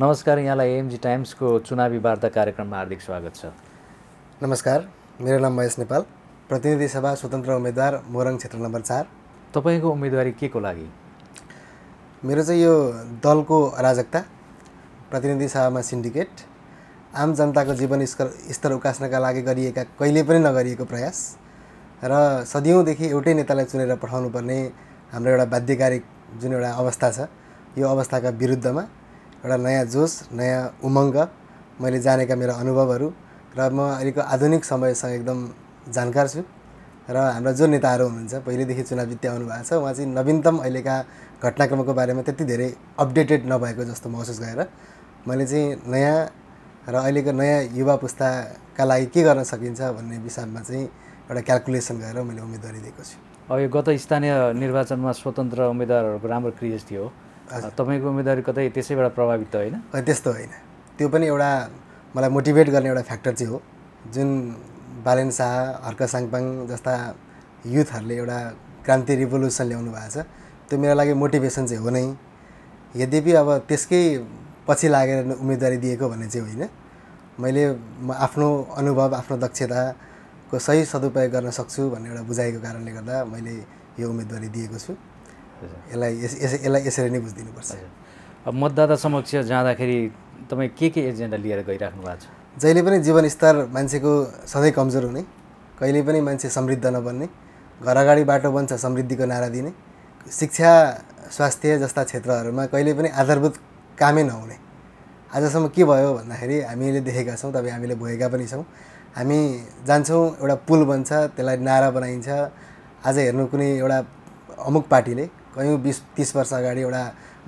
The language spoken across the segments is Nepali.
नमस्कार यहाँलाई एएमजी टाइम्सको चुनावी वार्ता कार्यक्रममा हार्दिक स्वागत छ नमस्कार मेरो नाम महेश नेपाल प्रतिनिधि सभा स्वतन्त्र उम्मेद्वार मोरङ क्षेत्र नम्बर चार तपाईँको उम्मेदवारी के को लागि मेरो चाहिँ यो दलको अराजकता प्रतिनिधि सभामा सिन्डिकेट आम जनताको जीवन स्तर स्तर उकास्नका लागि गरिएका कहिले पनि नगरिएको प्रयास र सदियौँदेखि एउटै नेतालाई चुनेर पठाउनुपर्ने हाम्रो एउटा बाध्यकारी जुन एउटा अवस्था छ यो अवस्थाका विरुद्धमा एउटा नयाँ जोस नयाँ उमङ्ग मैले जानेका मेरा अनुभवहरू र म अहिलेको आधुनिक समयसँग एकदम जानकार छु र हाम्रा जो नेताहरू हुनुहुन्छ पहिलेदेखि चुनाव जित्दै आउनु भएको छ उहाँ चाहिँ नवीनतम अहिलेका घटनाक्रमको बारेमा त्यति धेरै अपडेटेड नभएको जस्तो महसुस गरेर मैले चाहिँ नयाँ र अहिलेको नयाँ युवा पुस्ताका लागि के गर्न सकिन्छ भन्ने विषयमा चाहिँ एउटा क्यालकुलेसन गरेर मैले उम्मेदवारी दिएको छु अब यो गत स्थानीय निर्वाचनमा स्वतन्त्र उम्मेदवारहरूको राम्रो क्रिएज थियो तपाईँको उम्मेदवारी कतै त्यसैबाट प्रभावित त होइन त्यस्तो होइन त्यो पनि एउटा मलाई मोटिभेट गर्ने एउटा फ्याक्टर चाहिँ हो जुन बालेन शाह हर्क साङपाङ जस्ता युथहरूले एउटा क्रान्ति रिभोल्युसन ल्याउनु भएको छ त्यो मेरो लागि मोटिभेसन चाहिँ हो नै यद्यपि अब त्यसकै पछि लागेर उम्मेदवारी दिएको भन्ने चाहिँ होइन मैले म आफ्नो अनुभव आफ्नो दक्षताको सही सदुपयोग गर्न सक्छु भन्ने एउटा बुझाइको कारणले गर्दा मैले यो उम्मेदवारी दिएको छु यसलाई यस यसलाई यसरी नै बुझिदिनुपर्छ अब मतदाता समक्ष जाँदाखेरि तपाईँ के के एजेन्डा लिएर गइराख्नु भएको छ जहिले पनि जीवनस्तर मान्छेको सधैँ कमजोर हुने कहिले पनि मान्छे समृद्ध नबन्ने घर अगाडि बाटो बन्छ समृद्धिको नारा दिने शिक्षा स्वास्थ्य जस्ता क्षेत्रहरूमा कहिले पनि आधारभूत कामै नहुने आजसम्म के भयो भन्दाखेरि हामीले देखेका छौँ तपाईँ हामीले भोगेका पनि छौँ हामी जान्छौँ एउटा पुल बन्छ त्यसलाई नारा बनाइन्छ आज हेर्नु कुनै एउटा अमुक पार्टीले कयौँ बिस तिस वर्ष अगाडि एउटा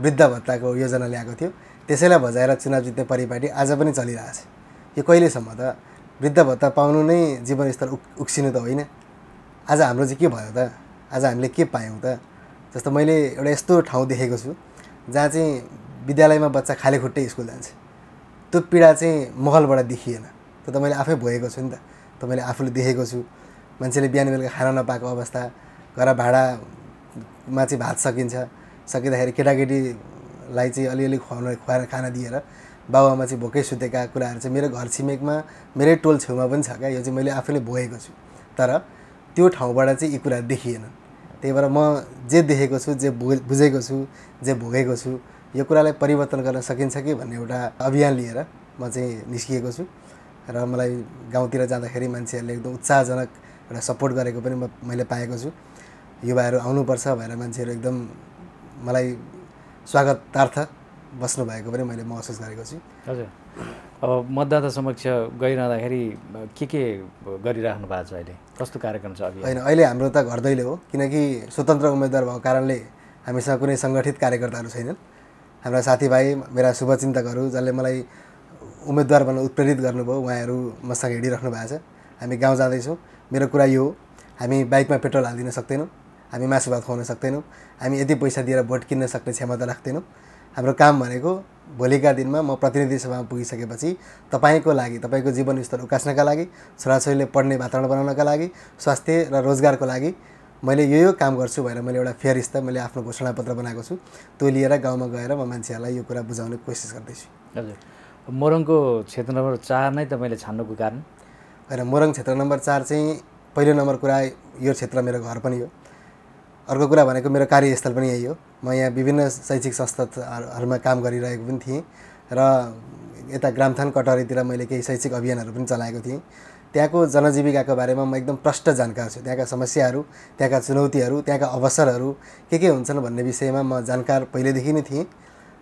वृद्ध भत्ताको योजना ल्याएको थियो त्यसैलाई भजाएर चुनाव जित्ने परिपाटी आज पनि चलिरहेछ यो कहिलेसम्म त वृद्ध भत्ता पाउनु नै जीवनस्तर उक् उक्सिनु त होइन आज हाम्रो चाहिँ के भयो त आज हामीले के पायौँ त जस्तो मैले एउटा यस्तो ठाउँ देखेको छु जहाँ चाहिँ विद्यालयमा बच्चा खाले खुट्टै स्कुल जान्छ त्यो पीडा चाहिँ महलबाट देखिएन त्यो त मैले आफै भोगेको छु नि त त मैले आफूले देखेको छु मान्छेले बिहान बेलुका खाना नपाएको अवस्था घर भाडा मा चाहिँ भात सकिन्छ सकिँदाखेरि केटाकेटीलाई चाहिँ अलिअलि खुवाउनु खुवाएर खाना दिएर बाबुआमा चाहिँ भोकै सुतेका कुराहरू चाहिँ मेरो घर छिमेकमा मेरै टोल छेउमा पनि छ क्या यो चाहिँ मैले आफैले भोगेको छु तर त्यो ठाउँबाट चाहिँ यी कुरा देखिएन त्यही भएर म जे देखेको छु जे बुझेको छु जे भोगेको छु यो कुरालाई परिवर्तन गर्न सकिन्छ कि भन्ने एउटा अभियान लिएर म चाहिँ निस्किएको छु र मलाई गाउँतिर जाँदाखेरि मान्छेहरूले एकदम उत्साहजनक एउटा सपोर्ट गरेको पनि मैले पाएको छु युवाहरू आउनुपर्छ भनेर मान्छेहरू एकदम मलाई स्वागतार्थ बस्नु भएको पनि मैले महसुस गरेको छु हजुर अब मतदाता समक्ष गइरहँदाखेरि के के गरिराख्नु भएको छ अहिले कस्तो कार्यक्रम छ अघि होइन अहिले हाम्रो त घर दैलो हो किनकि स्वतन्त्र उम्मेद्वार भएको कारणले हामीसँग कुनै सङ्गठित कार्यकर्ताहरू छैनन् हाम्रा साथीभाइ मेरा शुभचिन्तकहरू जसले मलाई उम्मेद्वार बन्न उत्प्रेरित गर्नुभयो उहाँहरू मसँग हिँडिराख्नु भएको छ हामी गाउँ जाँदैछौँ मेरो कुरा यो हो हामी बाइकमा पेट्रोल हालिदिन सक्दैनौँ हामी मासु भात खुवाउन सक्दैनौँ हामी यति पैसा दिएर भोट किन्न सक्ने क्षमता राख्दैनौँ हाम्रो काम भनेको भोलिका दिनमा म प्रतिनिधि सभामा पुगिसकेपछि तपाईँको लागि तपाईँको जीवनस्तर उकास्नका लागि छोराछोरीले पढ्ने वातावरण बनाउनका लागि स्वास्थ्य र रोजगारको लागि मैले यो यो काम गर्छु भनेर मैले एउटा फेयर त मैले आफ्नो घोषणापत्र बनाएको छु त्यो लिएर गाउँमा गएर म मान्छेहरूलाई यो कुरा बुझाउने कोसिस गर्दैछु हजुर मोरङको क्षेत्र नम्बर चार नै त मैले छान्नुको कारण होइन मोरङ क्षेत्र नम्बर चार चाहिँ पहिलो नम्बर कुरा यो क्षेत्र मेरो घर पनि हो अर्को कुरा भनेको मेरो कार्यस्थल पनि यही हो म यहाँ विभिन्न शैक्षिक संस्थाहरूमा काम गरिरहेको पनि थिएँ र यता ग्रामथान कटहरीतिर मैले केही शैक्षिक अभियानहरू पनि चलाएको थिएँ त्यहाँको जनजीविकाको बारेमा म एकदम प्रष्ट जानकार छु त्यहाँका समस्याहरू त्यहाँका चुनौतीहरू त्यहाँका अवसरहरू के के हुन्छन् भन्ने विषयमा म जानकार पहिलेदेखि नै थिएँ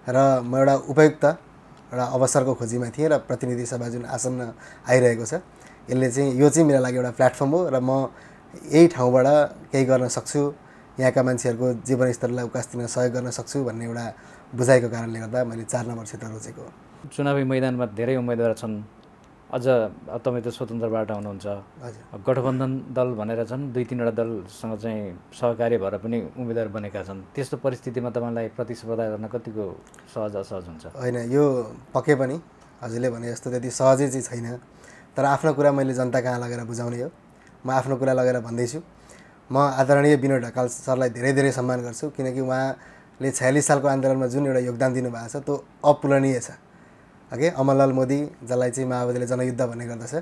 र म एउटा उपयुक्त एउटा अवसरको खोजीमा थिएँ र प्रतिनिधि सभा जुन आसन्न आइरहेको छ यसले चाहिँ यो चाहिँ मेरो लागि एउटा प्लेटफर्म हो र म यही ठाउँबाट केही गर्न सक्छु यहाँका मान्छेहरूको जीवनस्तरलाई उकास दिन सहयोग गर्न सक्छु भन्ने एउटा बुझाइको कारणले गर्दा मैले चार नम्बर क्षेत्र रोजेको चुनावी मैदानमा धेरै उम्मेदवार छन् अझ तपाईँ त स्वतन्त्रबाट हुनुहुन्छ हजुर गठबन्धन दल भनेर छन् दुई तिनवटा दलसँग चाहिँ सहकार्य भएर पनि उम्मेदवार बनेका छन् त्यस्तो परिस्थितिमा तपाईँलाई प्रतिस्पर्धा गर्न कतिको सहज असहज हुन्छ होइन यो पक्कै पनि हजुरले भने जस्तो त्यति सहजै चाहिँ छैन तर आफ्नो कुरा मैले जनता कहाँ लगेर बुझाउने हो म आफ्नो कुरा लगेर भन्दैछु म आदरणीय विनोद ढकाल सरलाई धेरै धेरै सम्मान गर्छु किनकि उहाँले छयालिस सालको आन्दोलनमा जुन एउटा योगदान दिनुभएको छ त्यो अपुलनीय छ ओके अमरलाल मोदी जसलाई चाहिँ माओवादीले जनयुद्ध भन्ने गर्दछ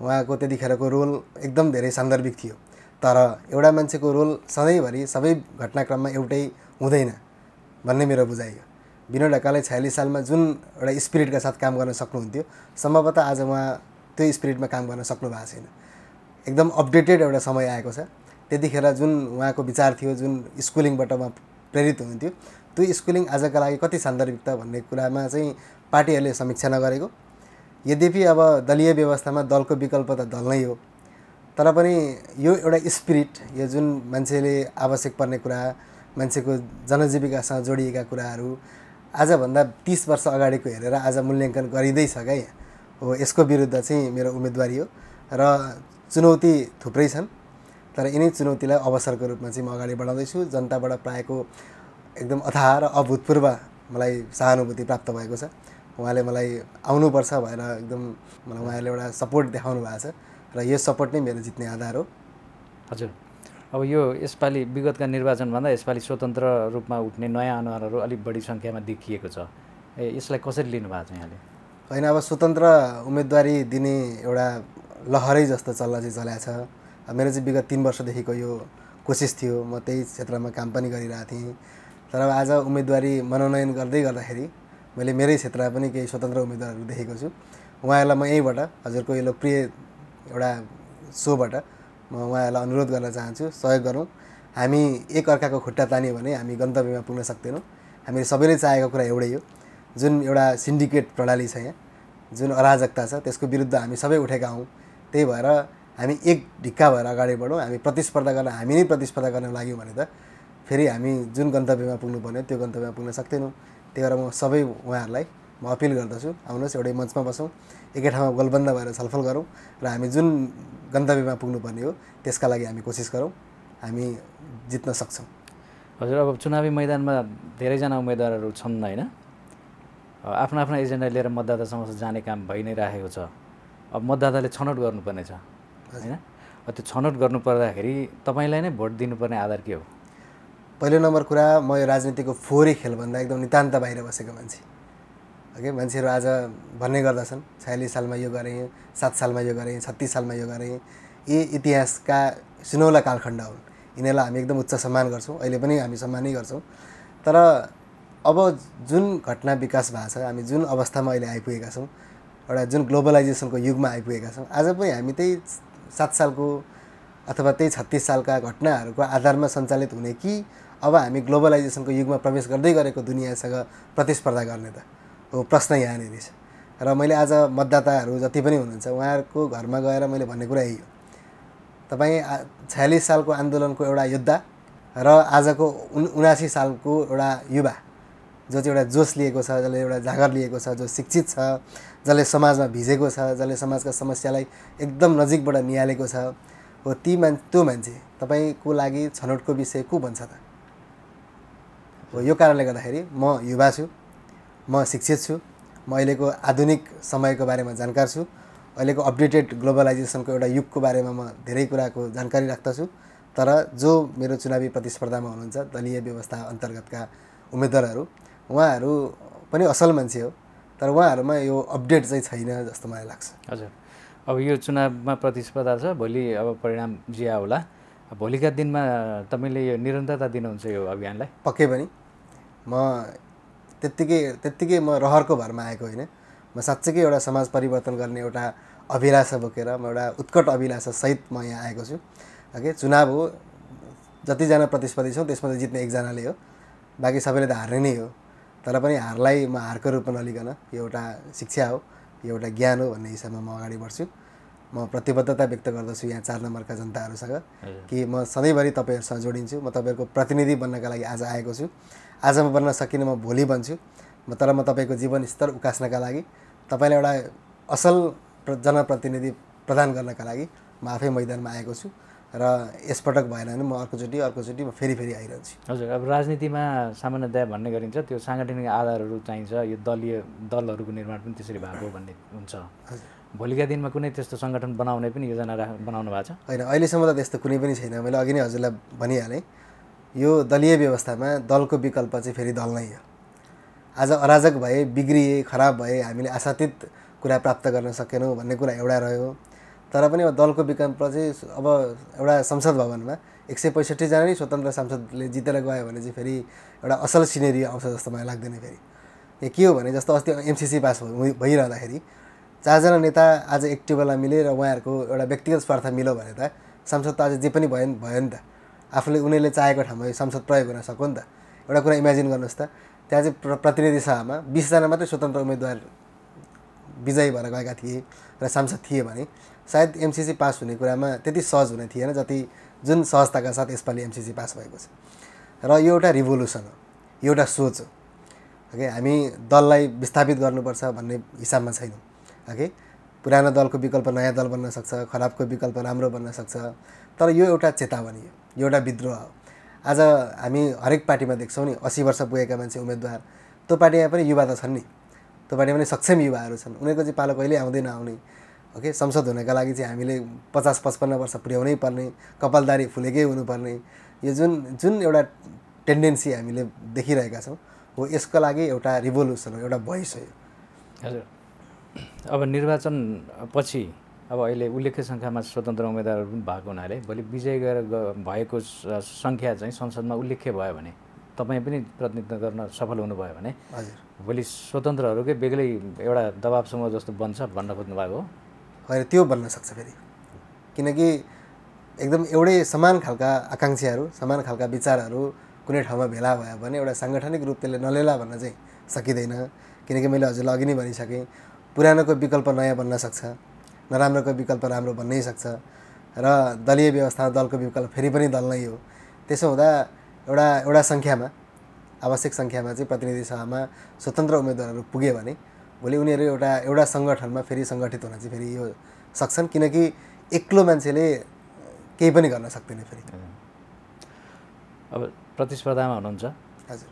उहाँको त्यतिखेरको रोल एकदम धेरै सान्दर्भिक थियो तर एउटा मान्छेको रोल सधैँभरि सबै घटनाक्रममा एउटै हुँदैन भन्ने मेरो बुझाइ हो विनोद ढकालले छयालिस सालमा जुन एउटा स्पिरिटका साथ काम गर्न सक्नुहुन्थ्यो सम्भवतः आज उहाँ त्यो स्पिरिटमा काम गर्न सक्नु भएको छैन एकदम अपडेटेड एउटा समय आएको छ त्यतिखेर जुन उहाँको विचार थियो जुन स्कुलिङबाट उहाँ प्रेरित हुनुहुन्थ्यो त्यो स्कुलिङ आजका लागि कति सान्दर्भिक त भन्ने कुरामा चाहिँ पार्टीहरूले समीक्षा नगरेको यद्यपि अब दलीय व्यवस्थामा दलको विकल्प त दल नै हो तर पनि यो एउटा स्पिरिट यो जुन मान्छेले आवश्यक पर्ने कुरा मान्छेको जनजीविकासँग जोडिएका कुराहरू आजभन्दा तिस वर्ष अगाडिको हेरेर आज मूल्याङ्कन गरिँदैछ क्या हो यसको विरुद्ध चाहिँ मेरो उम्मेदवारी हो र चुनौती थुप्रै छन् तर यिनै चुनौतीलाई अवसरको रूपमा चाहिँ म अगाडि बढाउँदैछु जनताबाट प्रायःको एकदम अथाह र अभूतपूर्व मलाई सहानुभूति प्राप्त भएको छ उहाँले मलाई आउनुपर्छ भनेर एकदम मलाई उहाँहरूले एउटा सपोर्ट देखाउनु भएको छ र यो सपोर्ट नै मेरो जित्ने आधार हो हजुर अब यो यसपालि विगतका निर्वाचनभन्दा यसपालि स्वतन्त्र रूपमा उठ्ने नयाँ अनुहारहरू अलिक बढी सङ्ख्यामा देखिएको छ ए यसलाई कसरी लिनुभएको छ यहाँले होइन अब स्वतन्त्र उम्मेदवारी दिने एउटा लहरै जस्तो चल्न चाहिँ चलाएको छ मेरो चाहिँ विगत तिन वर्षदेखिको यो कोसिस थियो म त्यही क्षेत्रमा काम पनि गरिरहेको थिएँ तर आज उम्मेदवारी मनोनयन गर्दै गर्दाखेरि मैले मेरै क्षेत्रमा पनि केही स्वतन्त्र उम्मेदवारहरू देखेको छु उहाँहरूलाई म यहीँबाट हजुरको यो लोकप्रिय एउटा सोबाट म उहाँहरूलाई अनुरोध गर्न चाहन्छु सहयोग गरौँ हामी एक अर्काको खुट्टा तान्यो भने हामी गन्तव्यमा पुग्न सक्दैनौँ हामीले सबैले चाहेको कुरा एउटै हो जुन एउटा सिन्डिकेट प्रणाली छ यहाँ जुन अराजकता छ त्यसको विरुद्ध हामी सबै उठेका हौँ त्यही भएर हामी एक ढिक्का भएर अगाडि बढौँ हामी प्रतिस्पर्धा गर्न हामी नै प्रतिस्पर्धा गर्न लाग्यौँ भने त फेरि हामी जुन गन्तव्यमा पुग्नु पर्ने त्यो गन्तव्यमा पुग्न सक्दैनौँ त्यही भएर म सबै उहाँहरूलाई म अपिल गर्दछु आउनुहोस् एउटै मञ्चमा बसौँ एकै ठाउँमा गोलबन्द भएर छलफल गरौँ र हामी जुन गन्तव्यमा पुग्नुपर्ने हो त्यसका लागि हामी कोसिस गरौँ हामी जित्न सक्छौँ हजुर अब चुनावी मैदानमा धेरैजना उम्मेदवारहरू छन् होइन आफ्नो आफ्नो एजेन्डा लिएर मतदाता मतदातासँग जाने काम भइ नै राखेको छ अब मतदाताले छनौट गर्नुपर्नेछ होइन त्यो छनौट गर्नु पर्दाखेरि तपाईँलाई नै भोट दिनुपर्ने आधार के हो पहिलो नम्बर कुरा म यो राजनीतिको फोहोरी खेलभन्दा एकदम नितान्त बाहिर बसेको मान्छे ओके मान्छेहरू आज भन्ने गर्दछन् छयालिस सालमा यो गरेँ सात सालमा यो गरेँ छत्तिस सालमा यो गरेँ यी इतिहासका सुनौला कालखण्ड हुन् यिनीहरूलाई हामी एकदम उच्च सम्मान गर्छौँ अहिले पनि हामी सम्मानै गर्छौँ तर अब जुन घटना विकास भएको छ हामी जुन अवस्थामा अहिले आइपुगेका छौँ एउटा जुन ग्लोबलाइजेसनको युगमा आइपुगेका छौँ आज पनि हामी त्यही सात सालको अथवा त्यही छत्तिस सालका घटनाहरूको आधारमा सञ्चालित हुने कि अब हामी ग्लोबलाइजेसनको युगमा प्रवेश गर्दै गरेको दुनियाँसँग प्रतिस्पर्धा गर्ने त हो प्रश्न यहाँनिर छ र मैले आज मतदाताहरू जति पनि हुनुहुन्छ उहाँहरूको घरमा गएर मैले भन्ने कुरा यही हो तपाईँ छयालिस सालको आन्दोलनको एउटा योद्धा र आजको उनासी सालको एउटा युवा जो चाहिँ एउटा जोस लिएको छ जसले एउटा जागर लिएको छ जो शिक्षित छ जसले समाजमा भिजेको छ जसले समाजका समस्यालाई एकदम नजिकबाट निहालेको छ हो ती मान् त्यो मान्छे तपाईँको लागि छनौटको विषय को भन्छ त हो यो कारणले गर्दाखेरि म युवा छु म शिक्षित छु म अहिलेको आधुनिक समयको बारेमा जानकार छु अहिलेको अपडेटेड ग्लोबलाइजेसनको एउटा युगको बारेमा म धेरै कुराको जानकारी राख्दछु तर जो मेरो चुनावी प्रतिस्पर्धामा हुनुहुन्छ दलीय व्यवस्था अन्तर्गतका उम्मेद्वारहरू उहाँहरू पनि असल मान्छे हो तर उहाँहरूमा यो अपडेट चाहिँ छैन जस्तो मलाई लाग्छ हजुर अब यो चुनावमा प्रतिस्पर्धा छ भोलि अब परिणाम जिया होला भोलिका दिनमा तपाईँले यो निरन्तरता दिनुहुन्छ यो अभियानलाई पक्कै पनि म त्यत्तिकै त्यत्तिकै म रहरको भरमा आएको होइन म साँच्चैकै एउटा समाज परिवर्तन गर्ने एउटा अभिलाषा बोकेर म एउटा उत्कट अभिलाषासहित म यहाँ आएको छु ओके चुनाव हो जतिजना प्रतिस्पर्धी छौँ त्यसमा त जित्ने एकजनाले हो बाँकी सबैले त हार्ने नै हो तर पनि हारलाई म हारको रूपमा नलिकन एउटा शिक्षा हो एउटा ज्ञान हो भन्ने हिसाबमा म अगाडि बढ्छु म प्रतिबद्धता व्यक्त गर्दछु यहाँ चार नम्बरका जनताहरूसँग कि म सधैँभरि तपाईँहरूसँग जोडिन्छु म तपाईँहरूको प्रतिनिधि बन्नका लागि आज आएको छु आज म बन्न सकिनँ म भोलि बन्छु म तर म तपाईँको जीवन स्तर उकास्नका लागि तपाईँलाई एउटा असल जनप्रतिनिधि प्रदान गर्नका लागि म आफै मैदानमा आएको छु र यसपटक भएन भने म अर्कोचोटि अर्कोचोटि म फेरि फेरि आइरहन्छु हजुर अब राजनीतिमा सामान्यतया भन्ने गरिन्छ त्यो साङ्गठनिक आधारहरू चाहिन्छ यो दलीय दलहरूको निर्माण पनि त्यसरी भएको भन्ने हुन्छ भोलिका दिनमा कुनै त्यस्तो सङ्गठन बनाउने पनि योजना राख बनाउनु भएको छ होइन अहिलेसम्म त त्यस्तो कुनै पनि छैन मैले अघि नै हजुरलाई भनिहालेँ यो दलीय व्यवस्थामा दलको विकल्प चाहिँ फेरि दल नै हो आज अराजक भए बिग्रिए खराब भए हामीले आशातीत कुरा प्राप्त गर्न सकेनौँ भन्ने कुरा एउटा रह्यो तर पनि अब दलको विकल्प चाहिँ अब एउटा संसद भवनमा एक सय पैँसठीजना नै स्वतन्त्र सांसदले जितेर गयो भने चाहिँ फेरि एउटा असल सिनेरी आउँछ जस्तो मलाई लाग्दैन फेरि यहाँ के हो भने जस्तो अस्ति एमसिसी पास भइरहँदाखेरि चारजना नेता आज एक टेबलमा र उहाँहरूको एउटा व्यक्तिगत स्वार्थ मिल्यो भने त सांसद त आज जे पनि भयो भयो नि त आफूले उनीहरूले चाहेको ठाउँमा सांसद प्रयोग गर्न सक्यो नि त एउटा कुरा इमेजिन गर्नुहोस् त त्यहाँ चाहिँ प्र प्रतिनिधि सभामा बिसजना मात्रै स्वतन्त्र उम्मेदवार विजयी भएर गएका थिए र सांसद थिए भने सायद एमसिसी पास हुने कुरामा त्यति सहज हुने थिएन जति जुन सहजताका साथ यसपालि एमसिसी पास भएको छ र यो एउटा रिभोल्युसन हो यो एउटा सोच हो ओके हामी दललाई विस्थापित गर्नुपर्छ भन्ने हिसाबमा छैनौँ ओके पुरानो दलको विकल्प नयाँ दल बन्न सक्छ खराबको विकल्प राम्रो बन्न सक्छ तर यो एउटा चेतावनी हो यो एउटा विद्रोह हो आज हामी हरेक पार्टीमा देख्छौँ नि असी वर्ष पुगेका मान्छे उम्मेदवार त्यो पार्टीमा पनि युवा त छन् नि त्यो पार्टीमा पनि सक्षम युवाहरू छन् उनीहरूको चाहिँ पालो कहिले आउँदैन आउने ओके संसद हुनका लागि चाहिँ हामीले पचास पचपन्न वर्ष पुर्याउनै पर्ने कपालदारी फुलेकै हुनुपर्ने यो जुन जुन एउटा टेन्डेन्सी हामीले देखिरहेका छौँ हो यसको लागि एउटा रिभोल्युसन हो एउटा भोइस हो हजुर अब निर्वाचन पछि अब अहिले उल्लेख्य सङ्ख्यामा स्वतन्त्र उम्मेदवारहरू पनि भएको हुनाले भोलि विजय गएर भएको सङ्ख्या चाहिँ संसदमा उल्लेख्य भयो भने तपाईँ पनि प्रतिनिधित्व गर्न सफल हुनुभयो भने हजुर भोलि स्वतन्त्रहरूकै बेग्लै एउटा दबाब समूह जस्तो बन्छ भन्न खोज्नु भएको हो भएर त्यो बन्न सक्छ फेरि किनकि एकदम एउटै समान खालका आकाङ्क्षाहरू समान खालका विचारहरू कुनै ठाउँमा भेला भयो भने एउटा साङ्गठनिक रूप त्यसले नलेला भन्न चाहिँ सकिँदैन किनकि मैले हजुरलाई अघि नै भनिसकेँ पुरानोको विकल्प नयाँ बन्न सक्छ नराम्रोको विकल्प राम्रो बन्नै सक्छ र दलीय व्यवस्थामा दलको विकल्प फेरि पनि दल नै हो त्यसो हुँदा एउटा एउटा सङ्ख्यामा आवश्यक सङ्ख्यामा चाहिँ प्रतिनिधि सभामा स्वतन्त्र उम्मेदवारहरू पुग्यो भने भोलि उनीहरू एउटा एउटा सङ्गठनमा फेरि सङ्गठित हुन चाहिँ फेरि यो सक्छन् किनकि एक्लो मान्छेले केही पनि गर्न सक्दैन फेरि अब प्रतिस्पर्धामा हुनुहुन्छ हजुर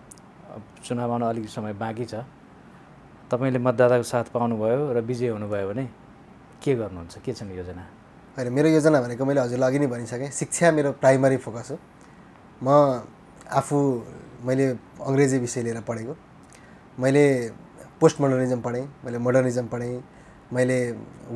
चुनाव आउन अलिक समय बाँकी छ तपाईँले मतदाताको साथ पाउनुभयो र विजय हुनुभयो भने के गर्नुहुन्छ के छन् योजना होइन मेरो योजना भनेको मैले हजुरलाई अघि नै भनिसकेँ शिक्षा मेरो प्राइमरी फोकस हो म आफू मैले अङ्ग्रेजी विषय लिएर पढेको मैले पोस्ट मोडर्निजम पढेँ मैले मोडर्निजम पढेँ मैले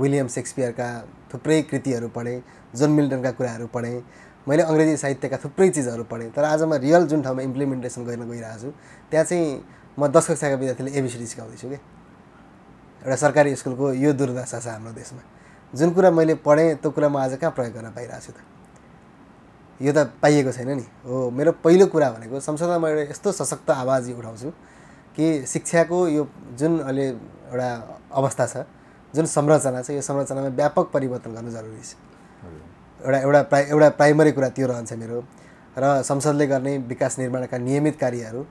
विलियम सेक्सपियरका थुप्रै कृतिहरू पढेँ जोन मिल्टनका कुराहरू पढेँ मैले अङ्ग्रेजी साहित्यका थुप्रै चिजहरू पढेँ तर आज म रियल जुन ठाउँमा इम्प्लिमेन्टेसन गर्न गइरहेको छु त्यहाँ चाहिँ म दस कक्षाका विद्यार्थीले एबिसिडी सिकाउँदैछु कि एउटा सरकारी स्कुलको यो दुर्दशा छ हाम्रो देशमा जुन कुरा मैले पढेँ त्यो कुरा म आज कहाँ प्रयोग गर्न पाइरहेको छु त यो त पाइएको छैन नि हो मेरो पहिलो कुरा भनेको संसदमा एउटा यस्तो सशक्त आवाज उठाउँछु कि शिक्षाको यो जुन अहिले एउटा अवस्था छ जुन संरचना छ यो संरचनामा व्यापक परिवर्तन गर्नु जरुरी छ एउटा एउटा प्राइ एउटा प्राइमरी कुरा त्यो रहन्छ मेरो र संसदले गर्ने विकास निर्माणका नियमित कार्यहरू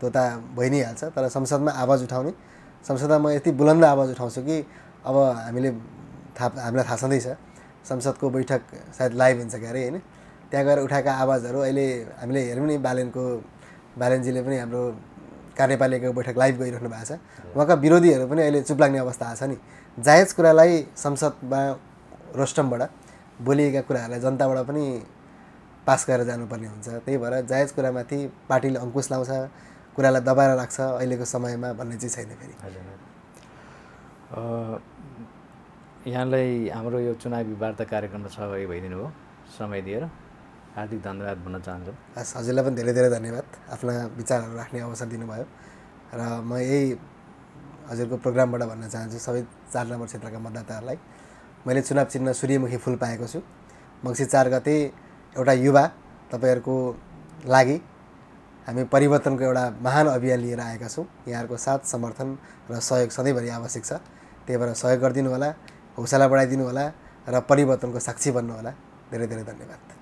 त्यो त भइ नै हाल्छ तर संसदमा आवाज उठाउने संसदमा म यति बुलन्द आवाज उठाउँछु कि अब हामीले थाहा हामीलाई थाहा छँदैछ संसदको बैठक सायद लाइभ हुन्छ क्यारे होइन त्यहाँ गएर उठाएका आवाजहरू अहिले हामीले हेऱ्यौँ नि बालनको बालेनजीले पनि हाम्रो कार्यपालिकाको बैठक लाइभ गइरहनु भएको छ उहाँका विरोधीहरू पनि अहिले चुप लाग्ने अवस्था आएको छ नि जायज कुरालाई संसदमा रोस्टमबाट बोलिएका कुराहरूलाई जनताबाट पनि पास गरेर जानुपर्ने हुन्छ त्यही भएर जायज कुरामाथि पार्टीले अङ्कुश लाउँछ कुरालाई दबाएर राख्छ अहिलेको समयमा भन्ने चाहिँ छैन फेरि यहाँलाई हाम्रो यो चुनावी वार्ता कार्यक्रममा सहभागी भइदिनु भयो समय दिएर हार्दिक धन्यवाद भन्न चाहन्छु हस् हजुरलाई पनि धेरै धेरै धन्यवाद आफ्ना विचारहरू राख्ने अवसर दिनुभयो र म यही हजुरको प्रोग्रामबाट भन्न चाहन्छु सबै चार नम्बर क्षेत्रका मतदाताहरूलाई मैले चुनाव चिन्ह सूर्यमुखी फुल पाएको छु मङ्सी चार गते एउटा युवा तपाईँहरूको लागि हामी परिवर्तनको एउटा महान अभियान लिएर आएका छौँ यहाँहरूको साथ समर्थन र सहयोग सधैँभरि आवश्यक छ त्यही भएर सहयोग गरिदिनु होला हौसला बढाइदिनु होला र परिवर्तनको साक्षी बन्नुहोला धेरै धेरै धन्यवाद